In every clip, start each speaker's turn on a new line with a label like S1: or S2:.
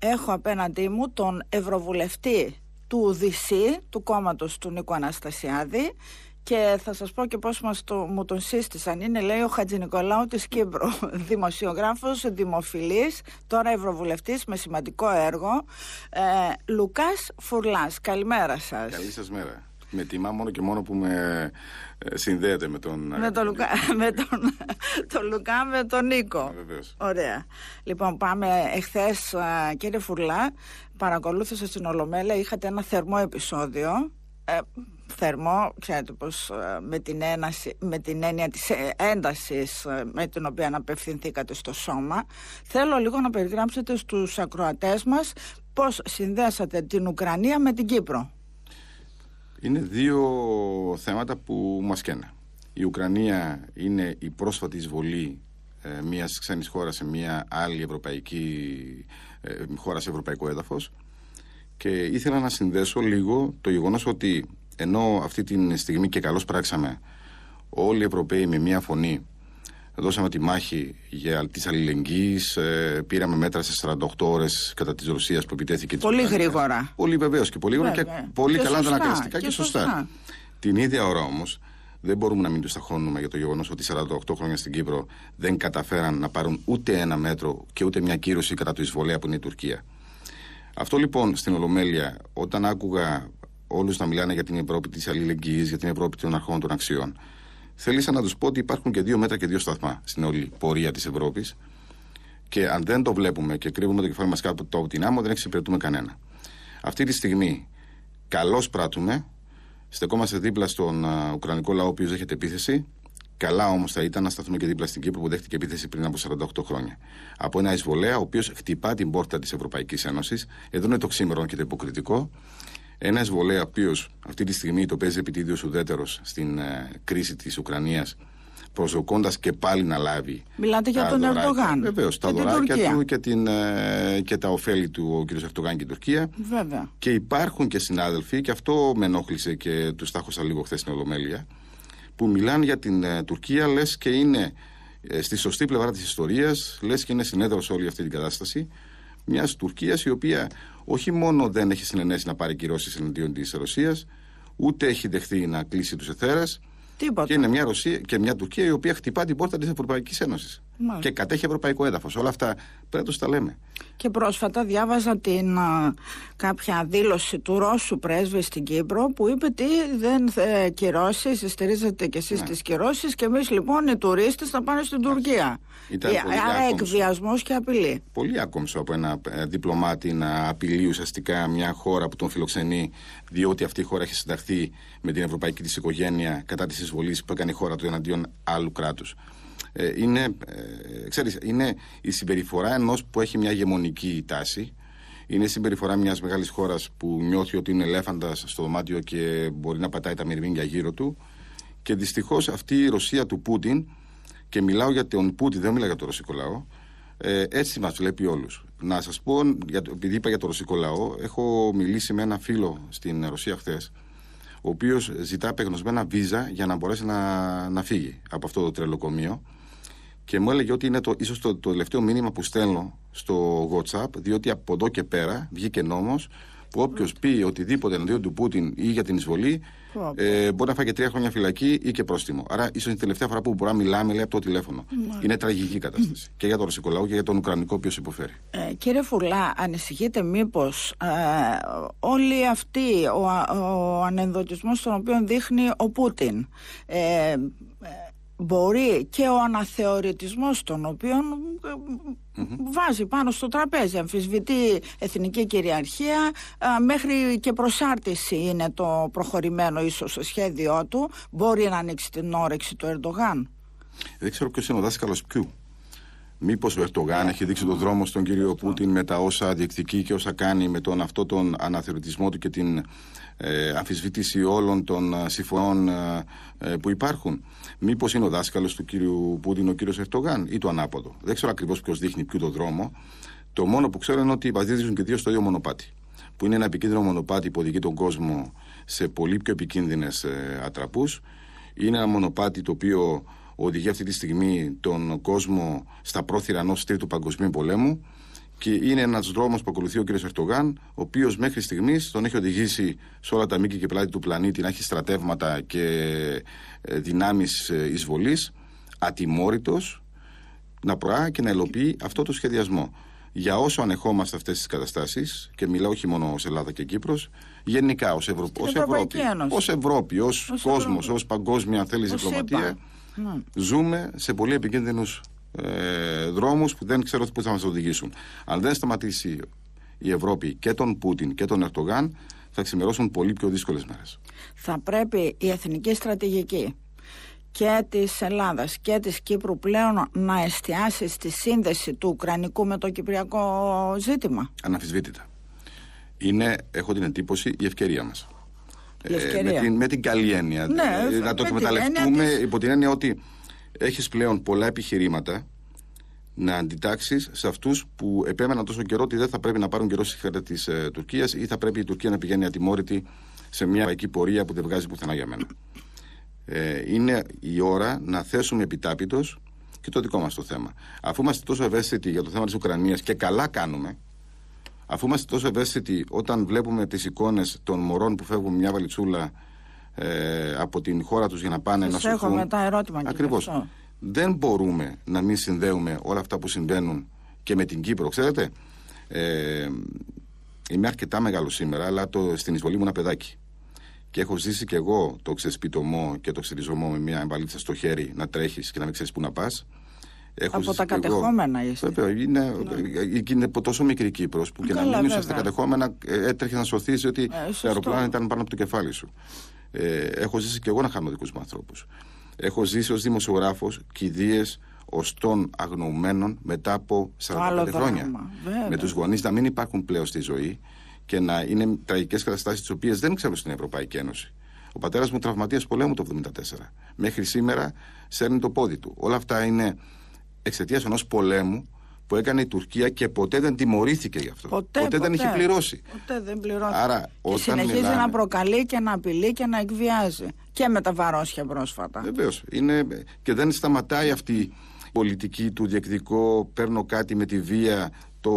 S1: έχω απέναντί μου τον Ευρωβουλευτή του Οδυσσή, του κόμματος του Νίκου Αναστασιάδη και θα σας πω και πώς μας μου τον σύστησαν. Είναι λέει ο Νικολάου της Κύπρου, δημοσιογράφος, δημοφιλής, τώρα ευρωβουλευτής με σημαντικό έργο. Ε, Λουκάς Φουρλάς, καλημέρα σας. Καλή σας μέρα
S2: με τιμά μόνο και μόνο που με ε, συνδέεται με τον... Ε, με
S1: τον Λουκά, με τον, Λουκά, με τον Νίκο. Ναι, Ωραία. Λοιπόν, πάμε εχθές, ε, κύριε Φουρλά, παρακολούθησα στην Ολομέλα, είχατε ένα θερμό επεισόδιο. θερμό, ξέρετε πως με την, με την έννοια της έντασης με την οποία απευθυνθήκατε στο σώμα. Θέλω λίγο να περιγράψετε στους ακροατές μας πώς συνδέσατε την Ουκρανία με την Κύπρο
S2: είναι δύο θέματα που μας καίνε. Η Ουκρανία είναι η πρόσφατη εισβολή ε, μιας ξένης χώρας σε μια άλλη ευρωπαϊκή ε, χώρα σε ευρωπαϊκό έδαφος και ήθελα να συνδέσω λίγο το γεγονός ότι ενώ αυτή τη στιγμή και καλώς πράξαμε όλοι οι Ευρωπαίοι με μια φωνή δώσαμε τη μάχη για της αλληλεγγύης. Ε, πήραμε μέτρα σε 48 ώρες κατά της Ρωσίας που επιτέθηκε. Πολύ γρήγορα. Πολύ βεβαίως και πολύ γρήγορα και πολύ καλά τα αντανακλαστικά και, σωστά. σωστά. Την ίδια ώρα όμως δεν μπορούμε να μην τους σταχώνουμε για το γεγονός ότι 48 χρόνια στην Κύπρο δεν καταφέραν να πάρουν ούτε ένα μέτρο και ούτε μια κύρωση κατά του εισβολέα που είναι η Τουρκία. Αυτό λοιπόν στην Ολομέλεια, όταν άκουγα όλους να μιλάνε για την Ευρώπη της αλληλεγγύης, για την Ευρώπη των αρχών των αξιών, Θέλησα να τους πω ότι υπάρχουν και δύο μέτρα και δύο σταθμά στην όλη πορεία της Ευρώπης. Και αν δεν το βλέπουμε και κρύβουμε το κεφάλι μας κάτω από την άμμο, δεν εξυπηρετούμε κανένα. Αυτή τη στιγμή, καλώς πράττουμε. Στεκόμαστε δίπλα στον Ουκρανικό λαό, ο οποίος δέχεται επίθεση. Καλά όμως θα ήταν να σταθούμε και δίπλα στην Κύπρο που δέχτηκε επίθεση πριν από 48 χρόνια. Από ένα εισβολέα, ο οποίος χτυπά την πόρτα της Ευρωπαϊκής Ένωσης, εδώ είναι το ξύμερο και το υποκριτικό, ένας εισβολέα, ο οποίο αυτή τη στιγμή το παίζει επιτίδιος ουδέτερος στην ε, κρίση της Ουκρανίας, προσδοκώντας και πάλι να λάβει.
S1: Μιλάτε για τον Ερντογάν. Βεβαίω, τα δωράκια του
S2: και, την, ε, και τα ωφέλη του ο κ. Ερντογάν και η Τουρκία. Βέβαια. Και υπάρχουν και συνάδελφοι, και αυτό με ενόχλησε και του τάχωσα λίγο χθες στην Ολομέλεια, που μιλάνε για την ε, Τουρκία, λες και είναι στη σωστή πλευρά της ιστορίας, λες και είναι συνέδρος σε όλη αυτή την κατάσταση μιας Τουρκίας η οποία όχι μόνο δεν έχει συνενέσει να πάρει κυρώσεις εναντίον της Ρωσίας, ούτε έχει δεχθεί να κλείσει τους εθέρες. Και είναι μια Ρωσία και μια Τουρκία η οποία χτυπά την πόρτα της Ευρωπαϊκής Ένωσης και κατέχει ευρωπαϊκό έδαφος. Όλα αυτά πρέπει να τους τα λέμε.
S1: Και πρόσφατα διάβαζα την α, κάποια δήλωση του Ρώσου πρέσβη στην Κύπρο που είπε ότι δεν θε, κυρώσεις, στηρίζετε κι εσείς ναι. τις κυρώσεις και εμείς λοιπόν οι τουρίστες θα πάνε στην Τουρκία. Άρα εκβιασμός και απειλή.
S2: Πολύ άκομψο από ένα ε, διπλωμάτη να απειλεί ουσιαστικά μια χώρα που τον φιλοξενεί, διότι αυτή η χώρα έχει συνταχθεί με την ευρωπαϊκή της οικογένεια κατά της εισβολής που έκανε η χώρα του εναντίον άλλου κράτους ε, είναι, ε, ξέρεις, είναι η συμπεριφορά ενός που έχει μια γεμονική τάση. Είναι η συμπεριφορά μιας μεγάλης χώρας που νιώθει ότι είναι ελέφαντας στο δωμάτιο και μπορεί να πατάει τα μυρμήγκια γύρω του. Και δυστυχώς αυτή η Ρωσία του Πούτιν, και μιλάω για τον Πούτιν, δεν μιλάω για τον ρωσικό λαό, ε, έτσι μας βλέπει όλους. Να σας πω, για, επειδή είπα για τον ρωσικό λαό, έχω μιλήσει με ένα φίλο στην Ρωσία χθες, ο οποίος ζητά απεγνωσμένα βίζα για να μπορέσει να, να φύγει από αυτό το τρελοκομείο και μου έλεγε ότι είναι το, ίσως το, το τελευταίο μήνυμα που στέλνω στο WhatsApp, διότι από εδώ και πέρα βγήκε νόμος που όποιος πει οτιδήποτε εναντίον του Πούτιν ή για την εισβολή ε, μπορεί να φάει και τρία χρόνια φυλακή ή και πρόστιμο. Άρα, ίσως είναι η τελευταία φορά που μπορεί να μιλάμε λέει, από το τηλέφωνο. Είναι τραγική κατάσταση και για τον ρωσικό λαό και για τον Ουκρανικό, οποίος υποφέρει.
S1: Ε, κύριε Φουλά, ανησυχείτε μήπως ε, όλοι αυτοί, ο, ο, ανενδοτισμός τον οποίο δείχνει ο Πούτιν, ε, ε μπορεί και ο αναθεωρητισμός τον οποιων ε, βάζει πάνω στο τραπέζι αμφισβητεί εθνική κυριαρχία ε, μέχρι και προσάρτηση είναι το προχωρημένο ίσως το σχέδιό του μπορεί να ανοίξει την όρεξη του Ερντογάν
S2: Δεν ξέρω ποιος είναι ο δάσκαλος ποιου Μήπως ο Ερτογάν έχει δείξει τον δρόμο στον κύριο Πούτιν με τα όσα διεκδικεί και όσα κάνει με τον αυτό τον αναθεωρητισμό του και την ε, όλων των ε, συμφωνών ε, ε, που υπάρχουν. Μήπως είναι ο δάσκαλος του κύριου Πούτιν ο κύριος Ερτογάν ή το ανάποδο. Δεν ξέρω ακριβώς ποιος δείχνει ποιο το δρόμο. Το μόνο που ξέρω είναι ότι βαδίζουν και δύο στο ίδιο μονοπάτι. Που είναι ένα επικίνδυνο μονοπάτι που οδηγεί τον κόσμο σε πολύ πιο επικίνδυνες ατραπούς. Είναι ένα μονοπάτι το οποίο οδηγεί αυτή τη στιγμή τον κόσμο στα πρόθυρα ενός Τρίτου Παγκοσμίου Πολέμου και είναι ένας δρόμος που ακολουθεί ο κ. Ερτογάν, ο οποίος μέχρι στιγμής τον έχει οδηγήσει σε όλα τα μήκη και πλάτη του πλανήτη να έχει στρατεύματα και ε, δυνάμεις ε, εισβολής, ατιμόρυτος να προάγει και να ελοποιεί αυτό το σχεδιασμό. Για όσο ανεχόμαστε αυτές τις καταστάσεις, και μιλάω όχι μόνο ως Ελλάδα και Κύπρος, γενικά ως Ευρώπη, ως Ευρώπη, ως κόσμο, ως παγκόσμια, θέληση διπλωματία, ναι. ζούμε σε πολύ επικίνδυνους ε, δρόμους που δεν ξέρω πού θα μας οδηγήσουν. Αν δεν σταματήσει η Ευρώπη και τον Πούτιν και τον Ερτογάν θα ξημερώσουν πολύ πιο δύσκολες μέρες.
S1: Θα πρέπει η εθνική στρατηγική και της Ελλάδας και της Κύπρου πλέον να εστιάσει στη σύνδεση του Ουκρανικού με το Κυπριακό ζήτημα.
S2: Αναφυσβήτητα. Είναι, έχω την εντύπωση, η ευκαιρία μας. Ε, με, την, με την καλή έννοια. Ναι, δηλαδή, να το εκμεταλλευτούμε υπό την έννοια ότι έχεις πλέον πολλά επιχειρήματα να αντιτάξεις σε αυτούς που επέμεναν τόσο καιρό ότι δεν θα πρέπει να πάρουν καιρό στη χέρα της Τουρκία ή θα πρέπει Τουρκίας ή θα πρέπει η Τουρκία να πηγαίνει ατιμόρυτη σε μια ευρωπαϊκή πορεία που δεν βγάζει πουθενά για μένα. Ε, είναι η ώρα να θέσουμε επιτάπητος και το δικό μας το θέμα. Αφού είμαστε τόσο ευαίσθητοι για το θέμα της Ουκρανίας και καλά κάνουμε, αφού είμαστε τόσο ευαίσθητοι όταν βλέπουμε τις εικόνες των μωρών που φεύγουν μια βαλιτσούλα ε, από την χώρα τους για να πάνε Σας να σωθούν. Έχω μετά
S1: ερώτημα. Ακριβώς.
S2: Δεν μπορούμε να μην συνδέουμε όλα αυτά που συμβαίνουν και με την Κύπρο. Ξέρετε, ε, είμαι αρκετά μεγάλος σήμερα, αλλά το, στην εισβολή μου ένα παιδάκι. Και έχω ζήσει κι εγώ το ξεσπιτωμό και το ξεριζωμό με μια εμβαλίτσα στο χέρι να τρέχεις και να μην ξέρεις πού να πας. Έχω από τα κατεχόμενα Βέβαια, είναι, ναι. είναι τόσο μικρή Κύπρος που και Καλά, να είσαι στα κατεχόμενα ε, έτρεχε να σωθείς, ότι ε, το αεροπλάνο ήταν πάνω από το κεφάλι σου. Ε, έχω ζήσει και εγώ να χάνω δικούς μου ανθρώπους. Έχω ζήσει ως δημοσιογράφος κηδείες οστών αγνοωμένων μετά από 45 χρόνια. με τους γονείς να μην υπάρχουν πλέον στη ζωή και να είναι τραγικές καταστάσεις τις οποίες δεν ξέρω στην Ευρωπαϊκή Ένωση. Ο πατέρας μου τραυματίζει πολέμου το 1974. Μέχρι σήμερα σέρνει το πόδι του. Όλα αυτά είναι εξαιτίας ενός πολέμου που έκανε η Τουρκία και ποτέ δεν τιμωρήθηκε γι' αυτό. Ποτέ, δεν είχε πληρώσει.
S1: Ποτέ δεν πληρώνει.
S2: Άρα, και όταν συνεχίζει να
S1: προκαλεί και να απειλεί και να εκβιάζει. Και με τα βαρόσια πρόσφατα.
S2: Βεβαίως. Είναι... Και δεν σταματάει αυτή η πολιτική του διεκδικώ, παίρνω κάτι με τη βία το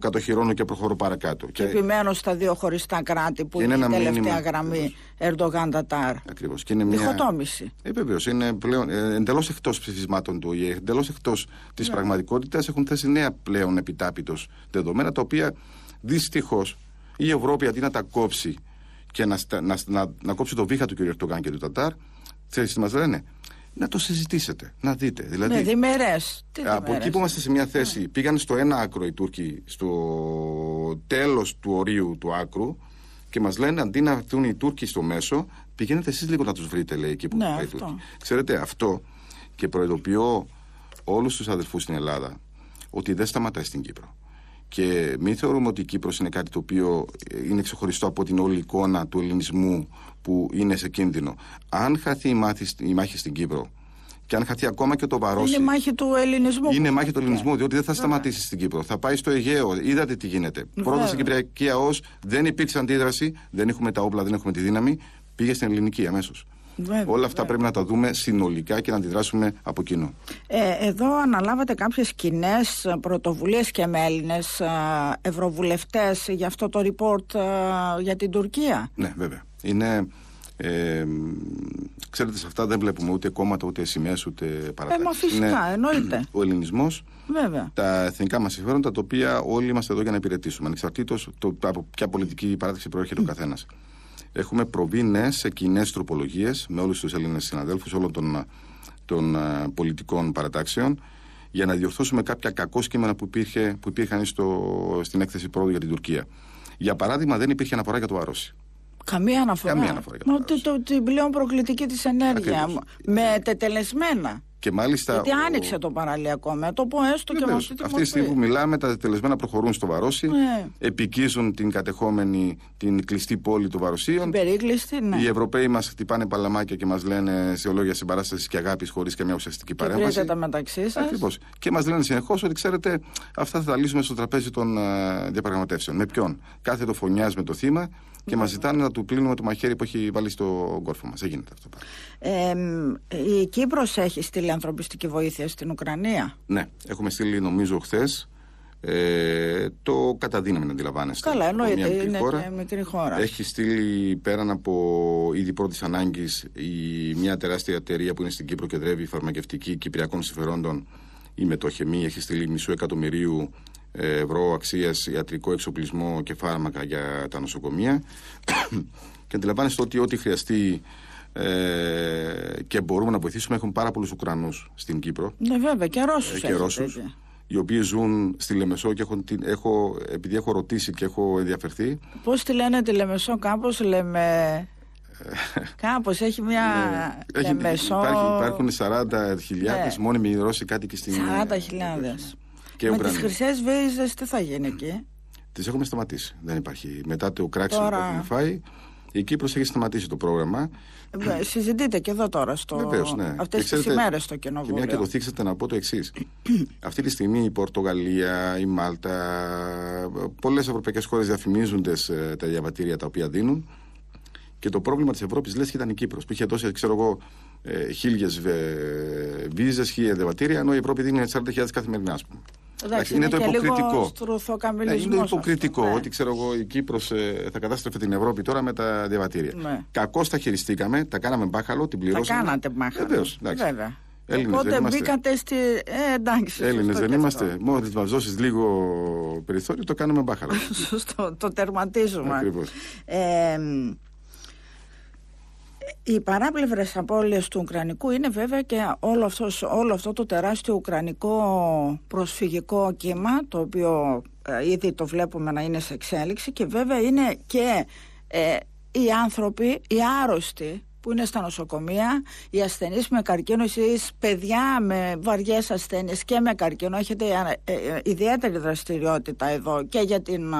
S2: κατοχυρώνω και προχωρώ παρακάτω. Και,
S1: επιμένω στα δύο χωριστά κράτη που είναι, είναι η τελευταία μήνυμα, γραμμή Ερντογάν-Τατάρ.
S2: Ακριβώ. είναι Μια... Ε, Βεβαίως. Είναι πλέον ε, εντελώς εκτός ψηφισμάτων του ΟΗΕ, εντελώς εκτός της ναι. πραγματικότητας. Έχουν θέσει νέα πλέον επιτάπητος δεδομένα τα οποία δυστυχώς η Ευρώπη αντί να τα κόψει και να, να, να, κόψει το βήχα του κ. Ερντογάν και του Τατάρ, Θέλει τι μας λένε να το συζητήσετε, να δείτε. Δηλαδή, με ναι,
S1: διμερές. Τι από εκεί που
S2: είμαστε σε μια θέση, ναι. πήγαν στο ένα άκρο οι Τούρκοι, στο τέλος του ορίου του άκρου και μας λένε αντί να έρθουν οι Τούρκοι στο μέσο, πηγαίνετε εσείς λίγο να τους βρείτε, λέει, εκεί που ναι, Ξέρετε, αυτό και προειδοποιώ όλους τους αδερφούς στην Ελλάδα ότι δεν σταματάει στην Κύπρο. Και μην θεωρούμε ότι η Κύπρος είναι κάτι το οποίο ε, είναι ξεχωριστό από την όλη εικόνα του ελληνισμού που είναι σε κίνδυνο. Αν χαθεί η, μάχη στην Κύπρο και αν χαθεί ακόμα και το παρόσι... Είναι
S1: μάχη του ελληνισμού. Είναι μάχη του ναι. ελληνισμού, διότι δεν θα σταματήσει
S2: στην Κύπρο. Θα πάει στο Αιγαίο. Είδατε τι γίνεται. Πρώτα στην Κυπριακή ΑΟΣ δεν υπήρξε αντίδραση, δεν έχουμε τα όπλα, δεν έχουμε τη δύναμη. Πήγε στην ελληνική αμέσως. Βέβαια, Όλα αυτά βέβαια. πρέπει να τα δούμε συνολικά και να αντιδράσουμε από κοινού.
S1: Ε, εδώ αναλάβατε κάποιες κοινέ ε, πρωτοβουλίες και με Έλληνες ευρωβουλευτές για αυτό το report ε, για την Τουρκία.
S2: Ναι, βέβαια. Είναι. Ε, ξέρετε, σε αυτά δεν βλέπουμε ούτε κόμματα, ούτε σημαίες, ούτε παραδείγματα Ε, μα φυσικά, εννοείται. Ο ελληνισμός. Βέβαια. Τα εθνικά μας συμφέροντα, τα οποία όλοι είμαστε εδώ για να υπηρετήσουμε, ανεξαρτήτως από ποια πολιτική παράταξη προέρχεται ο καθένας. Έχουμε προβεί ναι σε κοινές τροπολογίες με όλους τους Έλληνες συναδέλφους όλων των, των ε, πολιτικών παρατάξεων για να διορθώσουμε κάποια κακό σκήμενα που, υπήρχε, που υπήρχαν στο, στην έκθεση πρόοδου για την Τουρκία. Για παράδειγμα, δεν υπήρχε αναφορά για το Βαρόση.
S1: Καμία αναφορά. Καμία αναφορά για το την πλέον προκλητική της ενέργεια. Με τετελεσμένα.
S2: Και μάλιστα. Γιατί ο...
S1: άνοιξε το παραλιακό μέτωπο, έστω και μόνο. αυτή τη στιγμή
S2: που μιλάμε, τα τελεσμένα προχωρούν στο Βαρόσι, ναι. επικίζουν την κατεχόμενη, την κλειστή πόλη του βαρουσίων. Την
S1: περίκλειστη, ναι. Οι Ευρωπαίοι
S2: μας χτυπάνε παλαμάκια και μας λένε σε ολόγια συμπαράστασης και αγάπης χωρίς καμιά ουσιαστική παρέμβαση.
S1: τα μεταξύ
S2: σας. Ακριβώς. Και μας λένε συνεχώς ότι ξέρετε, αυτά θα τα λύσουμε στο τραπέζι των ε, διαπραγματεύσεων. Με ποιον. Κάθε το φωνιά με το θύμα και μας ναι. ζητάνε να του πλύνουμε το μαχαίρι που έχει βάλει στο κόρφο μας. Δεν γίνεται αυτό.
S1: Ε, η Κύπρος έχει στείλει στείλει ανθρωπιστική βοήθεια στην Ουκρανία.
S2: Ναι, έχουμε στείλει νομίζω χθες. Ε, το καταδύναμε να αντιλαμβάνεστε. Καλά, εννοείται. Μικρή είναι χώρα. μικρή χώρα. Έχει στείλει πέραν από ήδη πρώτης ανάγκης μια τεράστια εταιρεία που είναι στην Κύπρο και δρεύει φαρμακευτική κυπριακών συμφερόντων η Μετοχεμή. Έχει στείλει μισού εκατομμυρίου ε, ευρώ αξίας ιατρικό εξοπλισμό και φάρμακα για τα νοσοκομεία. και αντιλαμβάνεστε ότι ό,τι χρειαστεί ε, και μπορούμε να βοηθήσουμε. έχουν πάρα πολλούς Ουκρανούς στην Κύπρο.
S1: Ναι, βέβαια, και Ρώσους. Ρώσους, ε,
S2: οι οποίοι ζουν στη Λεμεσό και έχουν, έχω, επειδή έχω ρωτήσει και έχω ενδιαφερθεί.
S1: Πώς τη λένε τη Λεμεσό, κάπως λέμε. Ε, κάπως έχει μια. Ναι. Έχει, Λεμεσό... Υπάρχει, υπάρχουν
S2: 40.000 ναι. μόνιμοι Ρώσοι και στην. 40.000. Και Με τις χρυσές
S1: βίζες τι θα γίνει εκεί.
S2: Τις έχουμε σταματήσει. Δεν υπάρχει. Μετά το κράξιμο Τώρα... που έχουμε φάει, η Κύπρο έχει σταματήσει το πρόγραμμα.
S1: Ε, συζητείτε και εδώ τώρα, στο... Βεβαίως, ναι. αυτές τις ημέρες στο Κοινοβούλιο. Και μια και το
S2: θίξατε να πω το εξής. Αυτή τη στιγμή η Πορτογαλία, η Μάλτα, πολλές ευρωπαϊκές χώρες διαφημίζονται τα διαβατήρια τα οποία δίνουν. Και το πρόβλημα της Ευρώπης λες και ήταν η Κύπρος που είχε δώσει, ξέρω εγώ, ε, χίλιες βίζες, χίλια διαβατήρια, ενώ η Ευρώπη δίνει 40.000 καθημερινά, ας πούμε είναι, το υποκριτικό.
S1: Ναι, είναι υποκριτικό
S2: ναι. ότι ξέρω εγώ, η Κύπρος ε, θα κατάστρεφε την Ευρώπη τώρα με τα διαβατήρια. Ναι. Κακώς τα χειριστήκαμε, τα κάναμε μπάχαλο, την πληρώσαμε. Τα κάνατε μπάχαλο. Βεβαίως. Οπότε μπήκατε
S1: στη. Ε, εντάξει. Έλληνε δεν είμαστε.
S2: Μόλι μας δώσεις λίγο περιθώριο, το κάνουμε μπάχαλο.
S1: σωστό. Το τερματίζουμε. Ακριβώς. Ε, οι παράπλευρες απώλειες του Ουκρανικού είναι βέβαια και όλο, αυτός το τεράστιο Ουκρανικό προσφυγικό κύμα το οποίο ε, ήδη το βλέπουμε να είναι σε εξέλιξη και βέβαια είναι και ε, οι άνθρωποι, οι άρρωστοι που είναι στα νοσοκομεία, οι ασθενείς με καρκίνο, εσείς παιδιά με βαριές ασθένειες και με καρκίνο, έχετε ε, ε, ιδιαίτερη δραστηριότητα εδώ και για την ε,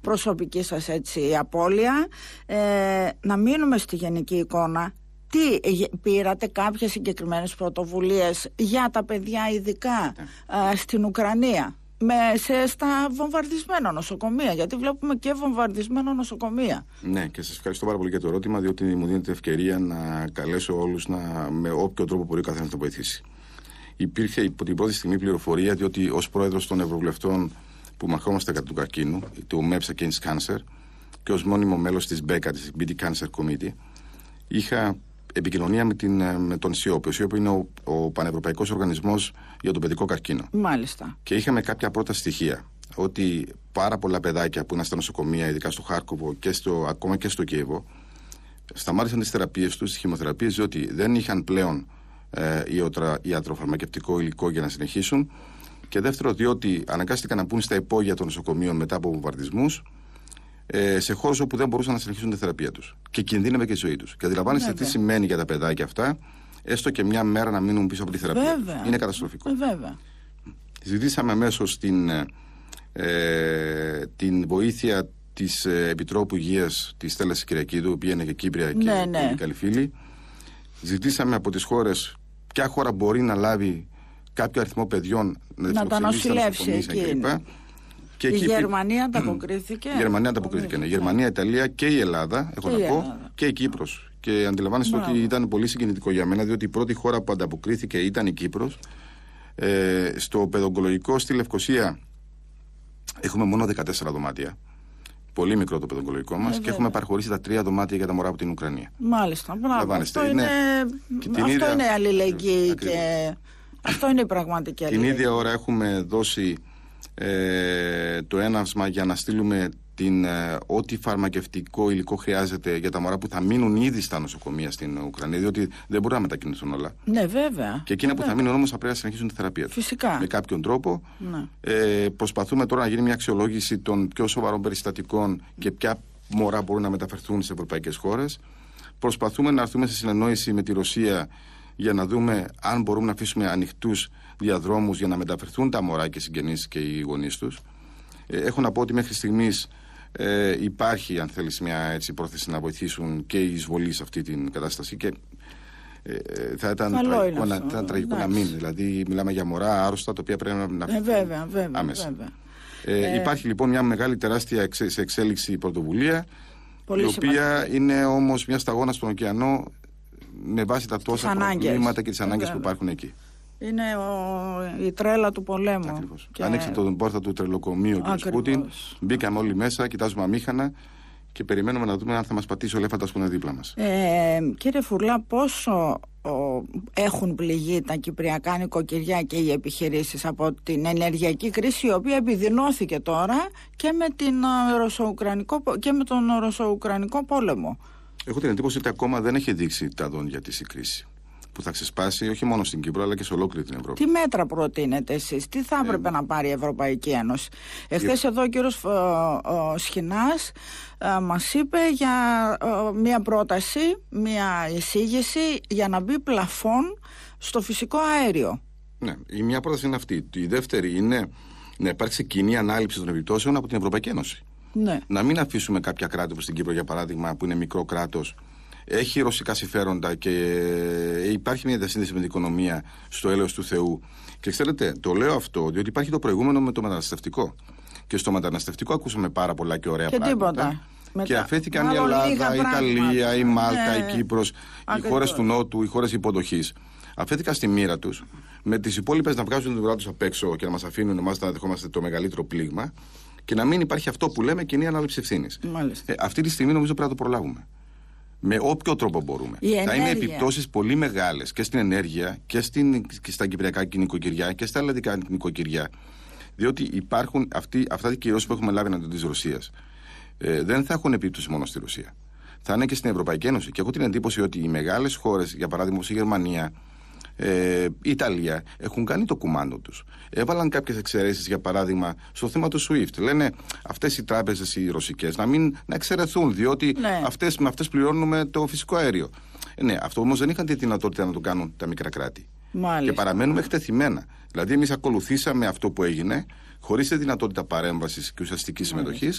S1: προσωπική σας έτσι απώλεια. να μείνουμε στη γενική εικόνα. Τι πήρατε κάποιες συγκεκριμένες πρωτοβουλίες για τα παιδιά ειδικά στην Ουκρανία με, σε, στα βομβαρδισμένα νοσοκομεία, γιατί βλέπουμε και βομβαρδισμένα νοσοκομεία.
S2: Ναι, και σας ευχαριστώ πάρα πολύ για το ερώτημα, διότι μου δίνετε ευκαιρία να καλέσω όλους να με όποιο τρόπο μπορεί ο καθένας να το βοηθήσει. Υπήρχε υπό την πρώτη στιγμή πληροφορία, διότι ως πρόεδρος των Ευρωβουλευτών που μαχόμαστε κατά του καρκίνου, του MEPS Against Cancer, και ως μόνιμο μέλος της BECA, της BD Cancer Committee, είχα επικοινωνία με, την, ε, με τον ΣΥΟΠ. Ο ΣΥΟΠ είναι ο, ο Πανευρωπαϊκός Οργανισμός για τον Παιδικό Καρκίνο.
S1: Μάλιστα.
S2: Και είχαμε κάποια πρώτα στοιχεία ότι πάρα πολλά παιδάκια που είναι στα νοσοκομεία, ειδικά στο Χάρκοβο και στο, ακόμα και στο Κίεβο, σταμάτησαν τις θεραπείες τους, τις χημοθεραπείες, διότι δεν είχαν πλέον ε, ιατροφαρμακευτικό υλικό για να συνεχίσουν. Και δεύτερο, διότι αναγκάστηκαν να μπουν στα υπόγεια των νοσοκομείων μετά από βομβαρδισμούς ε, σε χώρε όπου δεν μπορούσαν να συνεχίσουν τη θεραπεία τους. Και κινδύνευε και η ζωή τους. Και αντιλαμβάνεστε τι σημαίνει για τα παιδάκια αυτά, έστω και μια μέρα να μείνουν πίσω από τη θεραπεία. Βέβαια. Είναι καταστροφικό. Ε, βέβαια. Ζητήσαμε αμέσως την, ε, την βοήθεια της ε, Επιτρόπου Υγείας της Στέλλας Κυριακίδου, η οποία είναι και Κύπρια και ναι, ναι. καλή φίλη. Ζητήσαμε από τις χώρες, ποια χώρα μπορεί να λάβει κάποιο αριθμό παιδιών να, να τα νοσηλεύσει εκεί. Και η εκεί Γερμανία
S1: ανταποκρίθηκε.
S2: Η Γερμανία ανταποκρίθηκε. Ναι. Η Γερμανία, η Ιταλία και η Ελλάδα, έχω και να πω, και η Κύπρος. Και αντιλαμβάνεστε ότι ήταν πολύ συγκινητικό για μένα, διότι η πρώτη χώρα που ανταποκρίθηκε ήταν η Κύπρος. Ε, στο παιδογκολογικό στη Λευκοσία έχουμε μόνο 14 δωμάτια. Πολύ μικρό το παιδογκολογικό μας ε, και έχουμε παραχωρήσει τα τρία δωμάτια για τα μωρά από την Ουκρανία.
S1: Μάλιστα. Μπράβο. Αυτό είναι, αυτό είναι αλληλεγγύη. Και... Αυτό είναι η πραγματική αλληλεγγύη. Την
S2: ίδια ώρα έχουμε δώσει ε, το έναυσμα για να στείλουμε την, ε, ό,τι φαρμακευτικό υλικό χρειάζεται για τα μωρά που θα μείνουν ήδη στα νοσοκομεία στην Ουκρανία, διότι δεν μπορούν να μετακινηθούν όλα.
S1: Ναι, βέβαια. Και εκείνα που ναι, θα μείνουν
S2: όμως θα πρέπει να συνεχίσουν τη θεραπεία τους. Φυσικά. Με κάποιον τρόπο. Ναι. Ε, προσπαθούμε τώρα να γίνει μια αξιολόγηση των πιο σοβαρών περιστατικών και ποια μωρά μπορούν να μεταφερθούν σε ευρωπαϊκές χώρες. Προσπαθούμε να έρθουμε σε συνεννόηση με τη Ρωσία για να δούμε αν μπορούμε να αφήσουμε ανοιχτούς διαδρόμους για να μεταφερθούν τα μωρά και συγγενείς και οι γονείς τους. Ε, έχω να πω ότι μέχρι στιγμής ε, υπάρχει, αν θέλεις, μια έτσι, πρόθεση να βοηθήσουν και οι εισβολοί σε αυτή την κατάσταση. Και ε, ε, θα ήταν Καλό τραγικό, να, θα τραγικό να μην. Δηλαδή, μιλάμε για μωρά άρρωστα τα οποία πρέπει να ε,
S1: βέβαια, βέβαια, Βέβαια.
S2: Ε, υπάρχει λοιπόν μια μεγάλη τεράστια σε εξέλιξη πρωτοβουλία,
S1: η οποία
S2: είναι όμως μια σταγόνα στον ωκεανό με βάση τα τόσα προβλήματα και τις ανάγκες που υπάρχουν εκεί.
S1: Είναι η τρέλα του πολέμου.
S2: Και... Ανοίξε τον πόρτα του τρελοκομείου του Πούτιν. Μπήκαμε όλοι μέσα, κοιτάζουμε αμήχανα και περιμένουμε να δούμε αν θα μας πατήσει ο ελέφαντας που είναι δίπλα μας.
S1: Ε, κύριε Φουρλά, πόσο έχουν πληγεί τα κυπριακά νοικοκυριά και οι επιχειρήσεις από την ενεργειακή κρίση η οποία επιδεινώθηκε τώρα και με, την, ε, και με τον ρωσοουκρανικό πόλεμο.
S2: Έχω την εντύπωση ότι ακόμα δεν έχει δείξει τα δόντια της η κρίση που θα ξεσπάσει όχι μόνο στην Κύπρο αλλά και σε ολόκληρη την Ευρώπη.
S1: Τι μέτρα προτείνετε εσείς. τι θα ε, έπρεπε να πάρει η Ευρωπαϊκή Ένωση. Εχθές εδώ ο κύριος ε, Σχοινάς ε, μας είπε για μια πρόταση, μια εισήγηση για να μπει πλαφόν στο φυσικό αέριο.
S2: Ναι, η μια πρόταση είναι αυτή. Η δεύτερη είναι να υπάρξει κοινή ανάληψη των επιπτώσεων από την Ευρωπαϊκή Ένωση. Ναι. Να μην αφήσουμε κάποια κράτη όπως την Κύπρο, για παράδειγμα, που είναι μικρό κράτος, έχει ρωσικά συμφέροντα και ε, υπάρχει μια διασύνδεση με την οικονομία στο έλεος του Θεού. Και ξέρετε, το λέω αυτό, διότι υπάρχει το προηγούμενο με το μεταναστευτικό. Και στο μεταναστευτικό ακούσαμε πάρα πολλά και ωραία και πράγματα.
S1: Και αφέθηκαν η Ελλάδα, η Ιταλία, η Μάλτα, ναι. η Κύπρος,
S2: οι χώρες του Νότου, οι χώρες υποδοχής. Αφέθηκαν στη μοίρα τους, με τις υπόλοιπες να βγάζουν την δουλειά του απ' έξω και να μας αφήνουν εμά να δεχόμαστε το μεγαλύτερο πλήγμα και να μην υπάρχει αυτό που λέμε κοινή ανάληψη ευθύνης. Ε, αυτή τη στιγμή νομίζω πρέπει να το προλάβουμε. Με όποιο τρόπο μπορούμε. θα είναι επιπτώσεις πολύ μεγάλες και στην ενέργεια και, στην, και στα κυπριακά νοικοκυριά και στα ελληνικά νοικοκυριά. Διότι υπάρχουν αυτοί, αυτά τα κυρώσεις που έχουμε λάβει εναντίον της Ρωσίας. Ε, δεν θα έχουν επίπτωση μόνο στη Ρωσία. Θα είναι και στην Ευρωπαϊκή Ένωση. Και έχω την εντύπωση ότι οι μεγάλες χώρες, για παράδειγμα όπως η Γερμανία, ε, η Ιταλία έχουν κάνει το κουμάντο τους. Έβαλαν κάποιες εξαιρέσεις, για παράδειγμα, στο θέμα του SWIFT. Λένε αυτές οι τράπεζες οι ρωσικές να μην να εξαιρεθούν, διότι ναι. αυτές, με αυτές πληρώνουμε το φυσικό αέριο. Ε, ναι, αυτό όμως δεν είχαν τη δυνατότητα να το κάνουν τα μικρά κράτη. Μάλιστα. Και παραμένουμε εκτεθειμένα. Δηλαδή, εμείς ακολουθήσαμε αυτό που έγινε, χωρίς τη δυνατότητα παρέμβασης και ουσιαστικής συμμετοχή.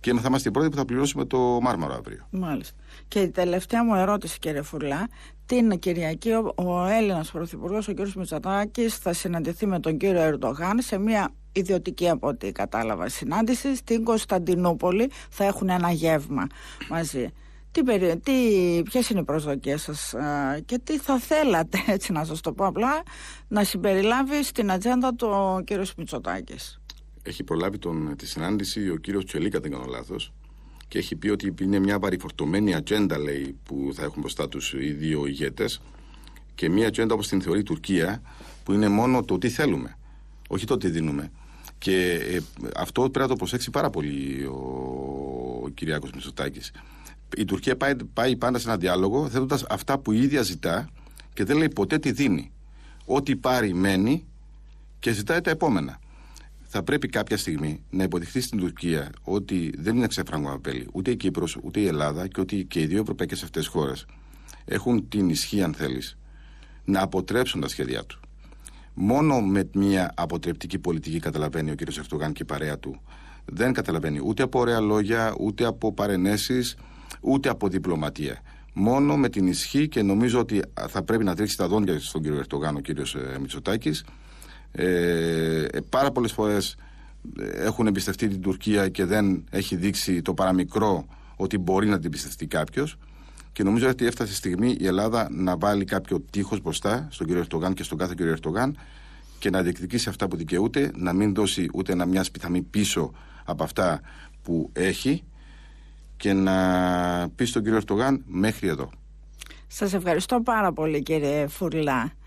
S2: Και θα είμαστε οι πρώτοι που θα πληρώσουμε το μάρμαρο αύριο.
S1: Μάλιστα. Και η τελευταία μου ερώτηση, κύριε Φουρλά. Την Κυριακή, ο Έλληνας Πρωθυπουργός, ο κύριος Μητσοτάκης, θα συναντηθεί με τον κύριο Ερντογάν σε μια ιδιωτική από ό,τι κατάλαβα συνάντηση στην Κωνσταντινούπολη θα έχουν ένα γεύμα μαζί. Τι, περι... τι... Ποιες είναι οι προσδοκίες σας και τι θα θέλατε, έτσι να σας το πω απλά, να συμπεριλάβει στην ατζέντα του ο Μητσοτάκης
S2: έχει προλάβει τον, ε, τη συνάντηση ο κύριος Τσελίκα, δεν κάνω λάθος, και έχει πει ότι είναι μια βαρυφορτωμένη ατζέντα, λέει, που θα έχουν μπροστά τους οι δύο ηγέτες και μια ατζέντα όπως την θεωρεί η Τουρκία, που είναι μόνο το τι θέλουμε, όχι το τι δίνουμε. Και ε, αυτό πρέπει να το προσέξει πάρα πολύ ο, ο Κυριάκος Μητσοτάκης. Η Τουρκία πάει, πάει πάντα σε ένα διάλογο θέτοντας αυτά που η ίδια ζητά και δεν λέει ποτέ τι δίνει. Ό,τι πάρει μένει και ζητάει τα επόμενα θα πρέπει κάποια στιγμή να υποδειχθεί στην Τουρκία ότι δεν είναι ξεφραγμό απέλη ούτε η Κύπρος ούτε η Ελλάδα και ότι και οι δύο ευρωπαϊκές αυτές χώρες έχουν την ισχύ, αν θέλεις, να αποτρέψουν τα σχέδιά του. Μόνο με μια αποτρεπτική πολιτική καταλαβαίνει ο κ. Ερτογάν και η παρέα του. Δεν καταλαβαίνει ούτε από ωραία λόγια, ούτε από παρενέσεις, ούτε από διπλωματία. Μόνο με την ισχύ και νομίζω ότι θα πρέπει να τρέξει τα δόντια στον κύριο Ερτογάν ο κύριος ε, Μητσοτάκης ε, ε, πάρα πολλές φορές ε, έχουν εμπιστευτεί την Τουρκία και δεν έχει δείξει το παραμικρό ότι μπορεί να την εμπιστευτεί κάποιος. Και νομίζω ότι έφτασε η στιγμή η Ελλάδα να βάλει κάποιο τείχος μπροστά στον κύριο Ερτογάν και στον κάθε κύριο Ερτογάν και να διεκδικήσει αυτά που δικαιούται, να μην δώσει ούτε ένα μια πιθανή πίσω από αυτά που έχει και να πει στον κύριο Ερτογάν μέχρι εδώ.
S1: Σας ευχαριστώ πάρα πολύ κύριε Φουρλά.